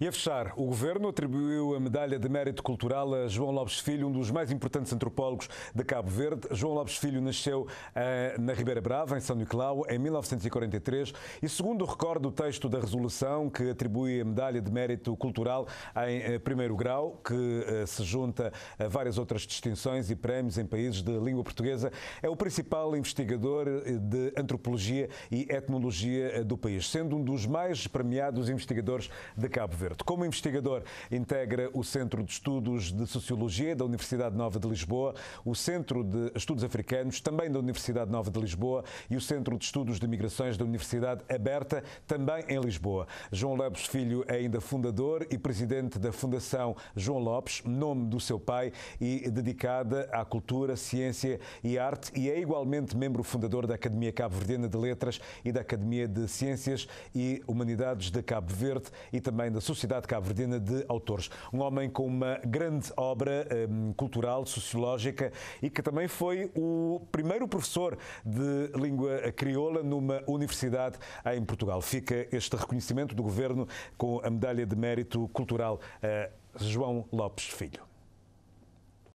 E a fechar, o Governo atribuiu a medalha de mérito cultural a João Lopes Filho, um dos mais importantes antropólogos de Cabo Verde. João Lopes Filho nasceu eh, na Ribeira Brava, em São Nicolau, em 1943 e, segundo recorde o texto da resolução que atribui a medalha de mérito cultural em eh, primeiro grau, que eh, se junta a várias outras distinções e prémios em países de língua portuguesa, é o principal investigador de antropologia e etnologia do país, sendo um dos mais premiados investigadores de Cabo Verde. Verde. Como investigador, integra o Centro de Estudos de Sociologia da Universidade Nova de Lisboa, o Centro de Estudos Africanos, também da Universidade Nova de Lisboa, e o Centro de Estudos de Migrações da Universidade Aberta, também em Lisboa. João Lopes Filho é ainda fundador e presidente da Fundação João Lopes, nome do seu pai, e dedicada à cultura, ciência e arte, e é igualmente membro fundador da Academia Cabo Verdeana de Letras e da Academia de Ciências e Humanidades de Cabo Verde e também da Sociedade Sociedade Cabo-Verdiana de Autores. Um homem com uma grande obra um, cultural, sociológica e que também foi o primeiro professor de língua crioula numa universidade em Portugal. Fica este reconhecimento do governo com a medalha de mérito cultural a João Lopes Filho.